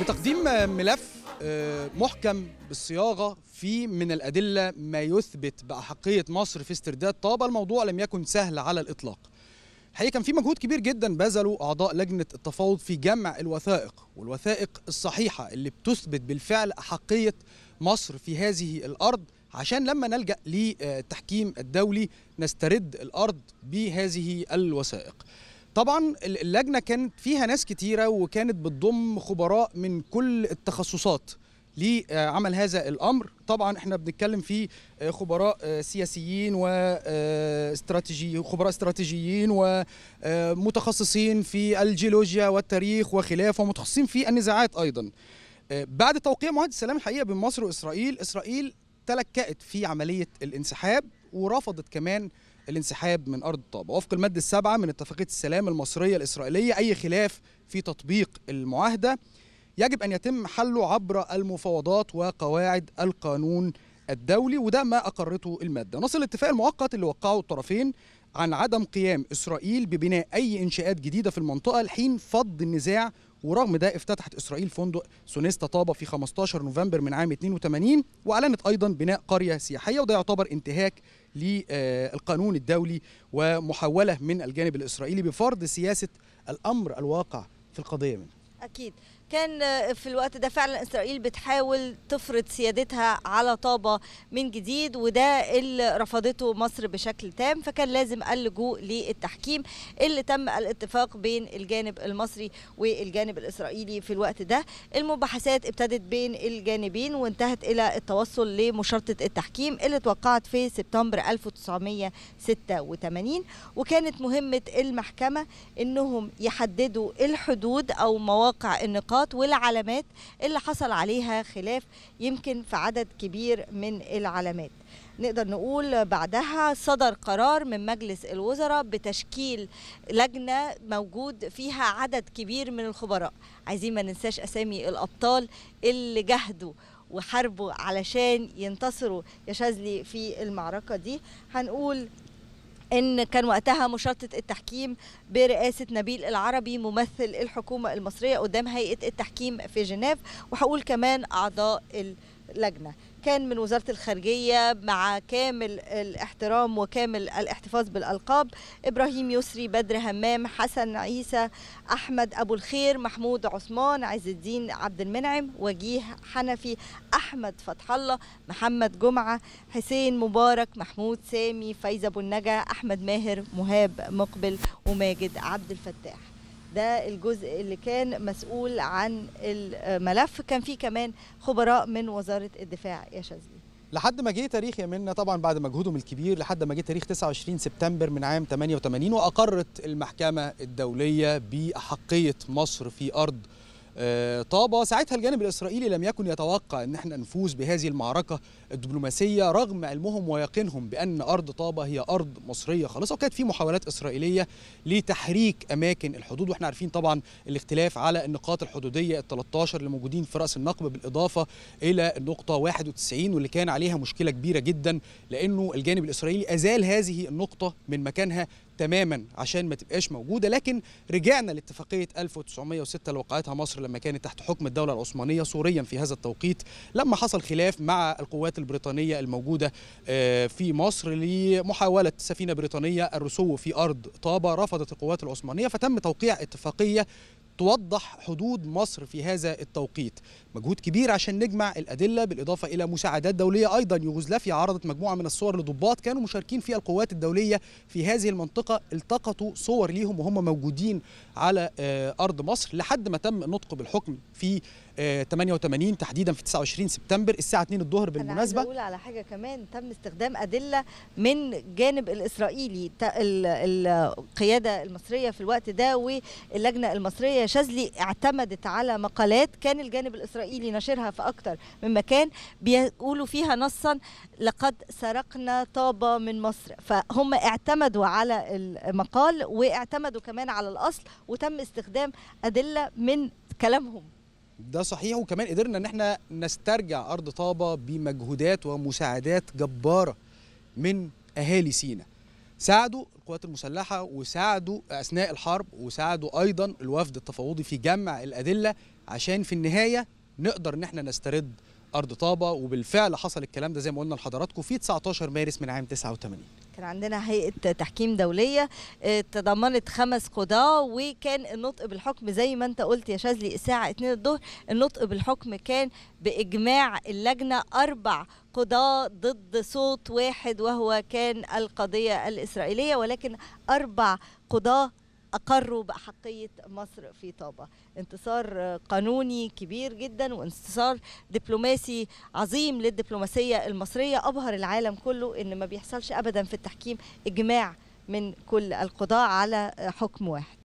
بتقديم ملف آه، محكم بالصياغه فيه من الادله ما يثبت باحقيه مصر في استرداد طابه الموضوع لم يكن سهل على الاطلاق الحقيقه كان في مجهود كبير جدا بذله اعضاء لجنه التفاوض في جمع الوثائق والوثائق الصحيحه اللي بتثبت بالفعل احقيه مصر في هذه الارض عشان لما نلجا للتحكيم الدولي نسترد الارض بهذه الوثائق طبعا اللجنه كانت فيها ناس كتيره وكانت بتضم خبراء من كل التخصصات لعمل هذا الامر طبعا احنا بنتكلم في آه، خبراء آه، سياسيين واستراتيجي آه، خبراء استراتيجيين ومتخصصين في الجيولوجيا والتاريخ وخلافه ومتخصصين في النزاعات ايضا بعد توقيع معاهده السلام الحقيقه بين مصر واسرائيل اسرائيل تلكأت في عمليه الانسحاب ورفضت كمان الانسحاب من ارض طابه وفق الماده السابعه من اتفاقيه السلام المصريه الاسرائيليه اي خلاف في تطبيق المعاهده يجب ان يتم حله عبر المفاوضات وقواعد القانون الدولي وده ما اقرته الماده نص الاتفاق المؤقت اللي وقعه الطرفين عن عدم قيام اسرائيل ببناء اي انشاءات جديده في المنطقه لحين فض النزاع ورغم ده افتتحت اسرائيل فندق سونيستا طابا في 15 نوفمبر من عام 82 واعلنت ايضا بناء قريه سياحيه وده يعتبر انتهاك للقانون الدولي ومحاولة من الجانب الإسرائيلي بفرض سياسة الأمر الواقع في القضية منه أكيد كان آه، في الوقت ده فعلا اسرائيل بتحاول تفرض سيادتها على طابه من جديد وده اللي رفضته مصر بشكل تام فكان لازم اللجوء للتحكيم اللي تم الاتفاق بين الجانب المصري والجانب الاسرائيلي في الوقت ده المباحثات ابتدت بين الجانبين وانتهت الى التوصل لمشارطه التحكيم اللي توقعت في سبتمبر 1986 وكانت مهمه المحكمه انهم يحددوا الحدود او مواقع النقاش التطبيقات والعلامات اللي حصل عليها خلاف يمكن في عدد كبير من العلامات نقدر نقول بعدها صدر قرار من مجلس الوزراء بتشكيل لجنة موجود فيها عدد كبير من الخبراء عايزين ما ننساش أسامي الأبطال اللي جهدوا وحاربوا علشان ينتصروا يا شاذلي في المعركة دي هنقول ان كان وقتها مشارطه التحكيم برئاسه نبيل العربي ممثل الحكومه المصريه قدام هيئه التحكيم في جنيف وهقول كمان اعضاء لجنه كان من وزاره الخارجيه مع كامل الاحترام وكامل الاحتفاظ بالالقاب ابراهيم يسري بدر همام حسن عيسى احمد ابو الخير محمود عثمان عز الدين عبد المنعم وجيه حنفي احمد فتح الله محمد جمعه حسين مبارك محمود سامي فايزه بنجا احمد ماهر مهاب مقبل وماجد عبد الفتاح ده الجزء اللي كان مسؤول عن الملف كان فيه كمان خبراء من وزاره الدفاع يا شاذلي لحد ما جه تاريخ يا منى طبعا بعد مجهودهم الكبير لحد ما جه تاريخ 29 سبتمبر من عام 88 واقرت المحكمه الدوليه باحقيه مصر في ارض آه، طابة ساعتها الجانب الإسرائيلي لم يكن يتوقع أن احنا نفوز بهذه المعركة الدبلوماسية رغم علمهم ويقينهم بأن أرض طابة هي أرض مصرية خالصة وكانت في محاولات إسرائيلية لتحريك أماكن الحدود وإحنا عارفين طبعا الاختلاف على النقاط الحدودية ال 13 اللي موجودين في رأس النقب بالإضافة إلى النقطة 91 واللي كان عليها مشكلة كبيرة جدا لأنه الجانب الإسرائيلي أزال هذه النقطة من مكانها تماما عشان ما تبقاش موجوده لكن رجعنا لاتفاقيه 1906 اللي وقعتها مصر لما كانت تحت حكم الدوله العثمانيه صوريا في هذا التوقيت لما حصل خلاف مع القوات البريطانيه الموجوده آه، في مصر لمحاوله سفينه بريطانيه الرسو في ارض طابه رفضت القوات العثمانيه فتم توقيع اتفاقيه توضح حدود مصر في هذا التوقيت مجهود كبير عشان نجمع الأدلة بالإضافة إلى مساعدات دولية أيضا يوغوسلافيا عرضت مجموعة من الصور لضباط كانوا مشاركين فيها القوات الدولية في هذه المنطقة التقطوا صور ليهم وهم موجودين على آه، أرض مصر لحد ما تم النطق بالحكم في 88 تحديدا في 29 سبتمبر الساعه 2 الظهر بالمناسبه انا اقول على حاجه كمان تم استخدام ادله من جانب الاسرائيلي القياده المصريه في الوقت ده واللجنه المصريه شاذلي اعتمدت على مقالات كان الجانب الاسرائيلي نشرها في اكثر من مكان بيقولوا فيها نصا لقد سرقنا طابه من مصر فهم اعتمدوا على المقال واعتمدوا كمان على الاصل وتم استخدام ادله من كلامهم ده صحيح وكمان قدرنا ان احنا نسترجع ارض طابه بمجهودات ومساعدات جباره من اهالي سينا ساعدوا القوات المسلحه وساعدوا اثناء الحرب وساعدوا ايضا الوفد التفاوضي في جمع الادله عشان في النهايه نقدر ان احنا نسترد ارض طابه وبالفعل حصل الكلام ده زي ما قلنا لحضراتكم في 19 مارس من عام 89 كان عندنا هيئه تحكيم دوليه آه، تضمنت خمس قضاه وكان النطق بالحكم زي ما انت قلت يا شاذلي الساعه 2 الظهر النطق بالحكم كان باجماع اللجنه اربع قضاء ضد صوت واحد وهو كان القضية الإسرائيلية ولكن أربع قضاء أقروا بأحقية مصر في طابة انتصار قانوني كبير جدا وانتصار دبلوماسي عظيم للدبلوماسية المصرية أبهر العالم كله إن ما بيحصلش أبدا في التحكيم إجماع من كل القضاء على حكم واحد